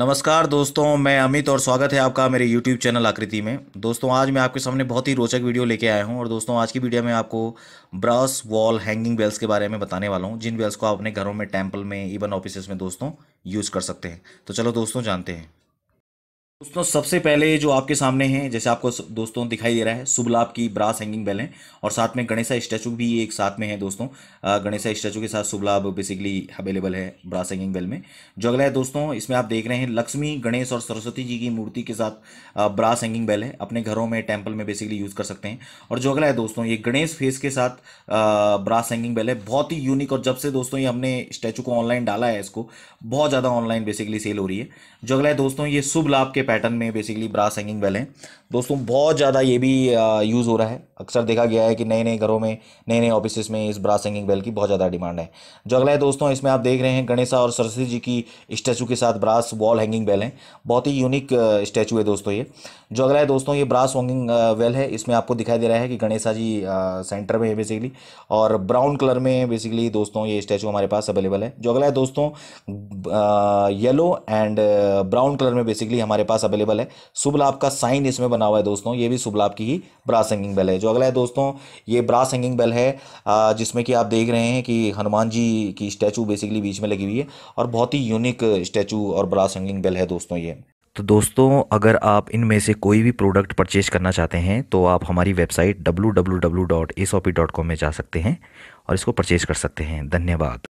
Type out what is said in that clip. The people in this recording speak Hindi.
नमस्कार दोस्तों मैं अमित और स्वागत है आपका मेरे YouTube चैनल आकृति में दोस्तों आज मैं आपके सामने बहुत ही रोचक वीडियो लेके आया हूं और दोस्तों आज की वीडियो में आपको ब्रास वॉल हैंगिंग बेल्स के बारे में बताने वाला हूं जिन बेल्स को आप अपने घरों में टेम्पल में इवन ऑफिस में दोस्तों यूज़ कर सकते हैं तो चलो दोस्तों जानते हैं दोस्तों सबसे पहले जो आपके सामने हैं जैसे आपको दोस्तों दिखाई दे रहा है लाभ की ब्रास हैंगिंग बेल है और साथ में गणेशा स्टैचू भी एक साथ में है दोस्तों गणेशा स्टैचू के साथ लाभ बेसिकली अवेलेबल है ब्रास हैंगिंग बेल में जो अगला है दोस्तों इसमें आप देख रहे हैं लक्ष्मी गणेश और सरस्वती जी की मूर्ति के साथ ब्रास हैंगिंग बेल है अपने घरों में टेम्पल में बेसिकली यूज़ कर सकते हैं और जो अगला है दोस्तों ये गणेश फेस के साथ ब्रास हैंगिंग बेल है बहुत ही यूनिक और जब से दोस्तों ये हमने स्टैचू को ऑनलाइन डाला है इसको बहुत ज़्यादा ऑनलाइन बेसिकली सेल हो रही है जो अगला है दोस्तों ये शुभ लाभ के पैटर्न में बेसिकली ब्रास हैंगिंग बेल हैं दोस्तों बहुत ज़्यादा ये भी यूज़ हो रहा है अक्सर देखा गया है कि नए नए घरों में नए नए ऑफिस में इस ब्रास हैंगिंग बेल की बहुत ज़्यादा डिमांड है जो अगला है दोस्तों इसमें आप देख रहे हैं गणेशा और सरस्वती जी की स्टैचू के साथ ब्रास वॉल हैंगिंग बेल है बहुत ही यूनिक स्टैचू है दोस्तों ये जो अगला है दोस्तों ये ब्रास हैंगिंग बेल है इसमें आपको दिखाई दे रहा है कि गणेशा जी सेंटर में है बेसिकली और ब्राउन कलर में बेसिकली दोस्तों ये स्टैचू हमारे पास अवेलेबल है जो अगला है दोस्तों येलो एंड ब्राउन कलर में बेसिकली हमारे पास अवेलेबल है शुभ लाभ का साइन इसमें बना हुआ है दोस्तों ये भी शुभ लाभ की ही ब्रास हैंगिंग बेल है जो अगला है दोस्तों ये ब्रास हैंगिंग बेल है जिसमें कि आप देख रहे हैं कि हनुमान जी की स्टैचू बेसिकली बीच में लगी हुई है और बहुत ही यूनिक स्टैचू और ब्रास हैंगिंग बेल है दोस्तों ये तो दोस्तों अगर आप इनमें से कोई भी प्रोडक्ट परचेज करना चाहते हैं तो आप हमारी वेबसाइट डब्ल्यू में जा सकते हैं और इसको परचेज कर सकते हैं धन्यवाद